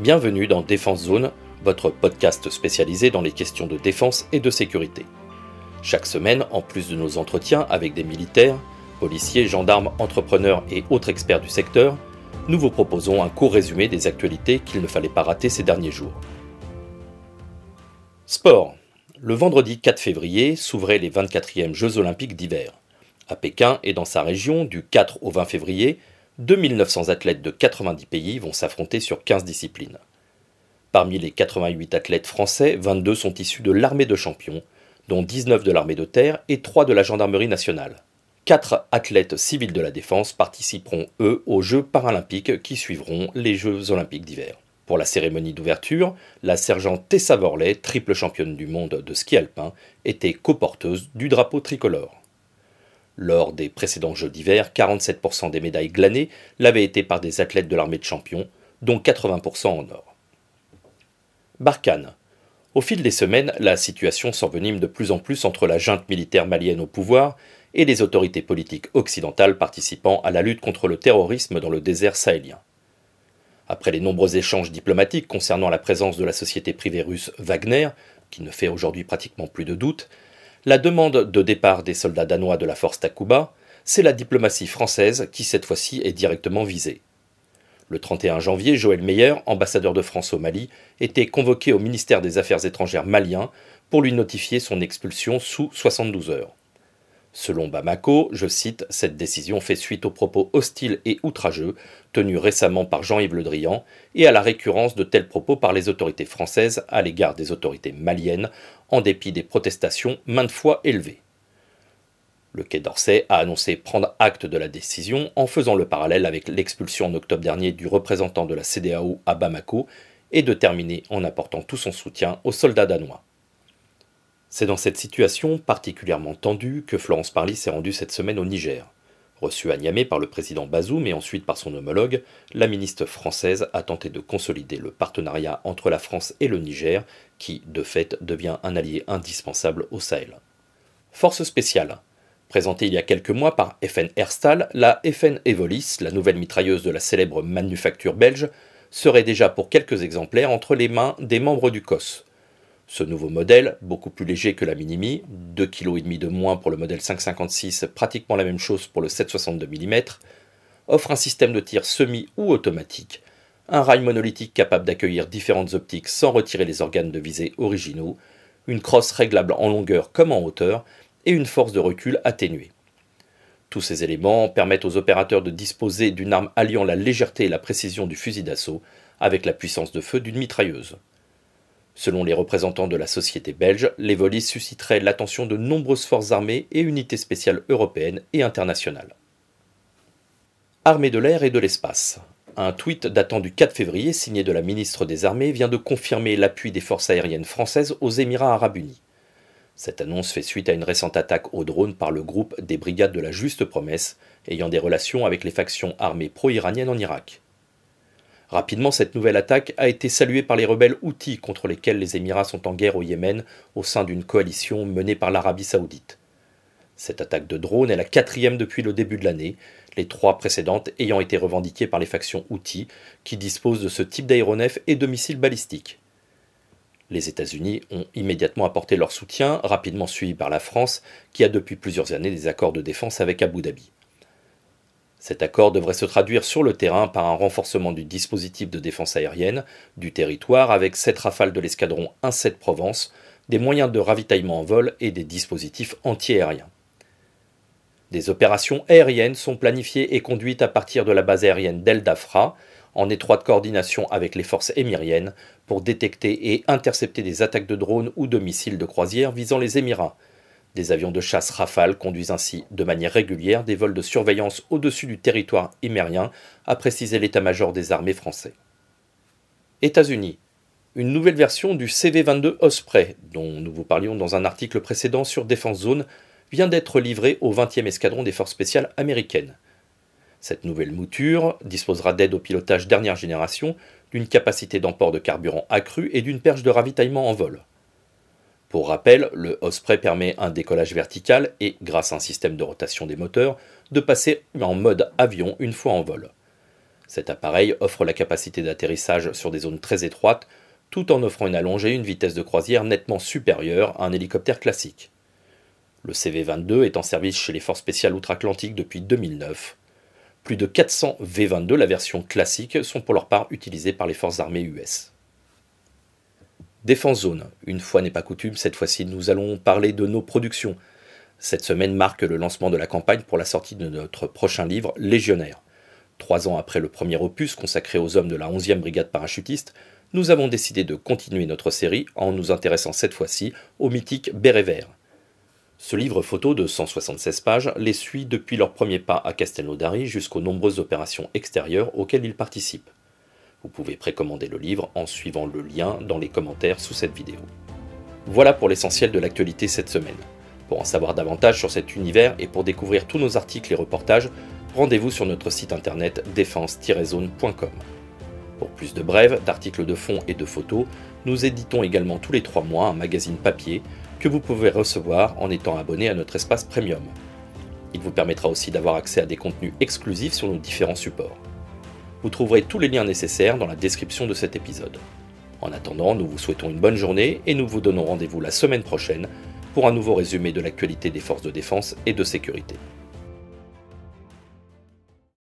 Bienvenue dans Défense Zone, votre podcast spécialisé dans les questions de défense et de sécurité. Chaque semaine, en plus de nos entretiens avec des militaires, policiers, gendarmes, entrepreneurs et autres experts du secteur, nous vous proposons un court résumé des actualités qu'il ne fallait pas rater ces derniers jours. Sport. Le vendredi 4 février s'ouvraient les 24e Jeux olympiques d'hiver. À Pékin et dans sa région, du 4 au 20 février, 2900 athlètes de 90 pays vont s'affronter sur 15 disciplines. Parmi les 88 athlètes français, 22 sont issus de l'armée de champions, dont 19 de l'armée de terre et 3 de la gendarmerie nationale. 4 athlètes civils de la défense participeront, eux, aux Jeux paralympiques qui suivront les Jeux olympiques d'hiver. Pour la cérémonie d'ouverture, la sergente Tessa Vorley, triple championne du monde de ski alpin, était coporteuse du drapeau tricolore. Lors des précédents Jeux d'hiver, 47% des médailles glanées l'avaient été par des athlètes de l'armée de champions, dont 80% en or. Barkhane. Au fil des semaines, la situation s'envenime de plus en plus entre la junte militaire malienne au pouvoir et les autorités politiques occidentales participant à la lutte contre le terrorisme dans le désert sahélien. Après les nombreux échanges diplomatiques concernant la présence de la société privée russe Wagner, qui ne fait aujourd'hui pratiquement plus de doute, la demande de départ des soldats danois de la force Takuba, c'est la diplomatie française qui cette fois-ci est directement visée. Le 31 janvier, Joël Meyer, ambassadeur de France au Mali, était convoqué au ministère des Affaires étrangères malien pour lui notifier son expulsion sous 72 heures. Selon Bamako, je cite, cette décision fait suite aux propos hostiles et outrageux tenus récemment par Jean-Yves Le Drian et à la récurrence de tels propos par les autorités françaises à l'égard des autorités maliennes, en dépit des protestations maintes fois élevées. Le Quai d'Orsay a annoncé prendre acte de la décision en faisant le parallèle avec l'expulsion en octobre dernier du représentant de la CDAO à Bamako et de terminer en apportant tout son soutien aux soldats danois. C'est dans cette situation particulièrement tendue que Florence Parly s'est rendue cette semaine au Niger. Reçue à Niamey par le président Bazoum et ensuite par son homologue, la ministre française a tenté de consolider le partenariat entre la France et le Niger, qui, de fait, devient un allié indispensable au Sahel. Force spéciale. Présentée il y a quelques mois par FN Herstal, la FN Evolis, la nouvelle mitrailleuse de la célèbre manufacture belge, serait déjà pour quelques exemplaires entre les mains des membres du COS, ce nouveau modèle, beaucoup plus léger que la Minimi, 2,5 kg de moins pour le modèle 556, pratiquement la même chose pour le 762 mm, offre un système de tir semi ou automatique, un rail monolithique capable d'accueillir différentes optiques sans retirer les organes de visée originaux, une crosse réglable en longueur comme en hauteur et une force de recul atténuée. Tous ces éléments permettent aux opérateurs de disposer d'une arme alliant la légèreté et la précision du fusil d'assaut avec la puissance de feu d'une mitrailleuse. Selon les représentants de la société belge, les volis susciteraient l'attention de nombreuses forces armées et unités spéciales européennes et internationales. Armée de l'air et de l'espace. Un tweet datant du 4 février signé de la ministre des Armées vient de confirmer l'appui des forces aériennes françaises aux Émirats arabes unis. Cette annonce fait suite à une récente attaque au drone par le groupe des Brigades de la Juste Promesse, ayant des relations avec les factions armées pro-iraniennes en Irak. Rapidement, cette nouvelle attaque a été saluée par les rebelles houthis contre lesquels les Émirats sont en guerre au Yémen au sein d'une coalition menée par l'Arabie saoudite. Cette attaque de drone est la quatrième depuis le début de l'année, les trois précédentes ayant été revendiquées par les factions houthis qui disposent de ce type d'aéronefs et de missiles balistiques. Les États-Unis ont immédiatement apporté leur soutien, rapidement suivi par la France, qui a depuis plusieurs années des accords de défense avec Abu Dhabi. Cet accord devrait se traduire sur le terrain par un renforcement du dispositif de défense aérienne du territoire avec sept rafales de l'escadron 1-7 Provence, des moyens de ravitaillement en vol et des dispositifs anti-aériens. Des opérations aériennes sont planifiées et conduites à partir de la base aérienne d'El Dafra, en étroite coordination avec les forces émiriennes, pour détecter et intercepter des attaques de drones ou de missiles de croisière visant les Émirats, des avions de chasse Rafale conduisent ainsi de manière régulière des vols de surveillance au-dessus du territoire émérien, a précisé l'état-major des armées français. États-Unis. Une nouvelle version du CV-22 Osprey, dont nous vous parlions dans un article précédent sur Défense Zone, vient d'être livrée au 20e escadron des forces spéciales américaines. Cette nouvelle mouture disposera d'aide au pilotage dernière génération, d'une capacité d'emport de carburant accrue et d'une perche de ravitaillement en vol. Pour rappel, le Osprey permet un décollage vertical et, grâce à un système de rotation des moteurs, de passer en mode avion une fois en vol. Cet appareil offre la capacité d'atterrissage sur des zones très étroites, tout en offrant une allongée et une vitesse de croisière nettement supérieure à un hélicoptère classique. Le CV-22 est en service chez les forces spéciales outre-Atlantique depuis 2009. Plus de 400 V-22, la version classique, sont pour leur part utilisés par les forces armées US. Défense Zone. Une fois n'est pas coutume, cette fois-ci nous allons parler de nos productions. Cette semaine marque le lancement de la campagne pour la sortie de notre prochain livre, Légionnaire. Trois ans après le premier opus consacré aux hommes de la 11e brigade parachutiste, nous avons décidé de continuer notre série en nous intéressant cette fois-ci au mythique Béret Vert. Ce livre photo de 176 pages les suit depuis leur premier pas à Castelnaudary jusqu'aux nombreuses opérations extérieures auxquelles ils participent. Vous pouvez précommander le livre en suivant le lien dans les commentaires sous cette vidéo. Voilà pour l'essentiel de l'actualité cette semaine. Pour en savoir davantage sur cet univers et pour découvrir tous nos articles et reportages, rendez-vous sur notre site internet défense-zone.com. Pour plus de brèves, d'articles de fond et de photos, nous éditons également tous les trois mois un magazine papier que vous pouvez recevoir en étant abonné à notre espace premium. Il vous permettra aussi d'avoir accès à des contenus exclusifs sur nos différents supports. Vous trouverez tous les liens nécessaires dans la description de cet épisode. En attendant, nous vous souhaitons une bonne journée et nous vous donnons rendez-vous la semaine prochaine pour un nouveau résumé de l'actualité des forces de défense et de sécurité.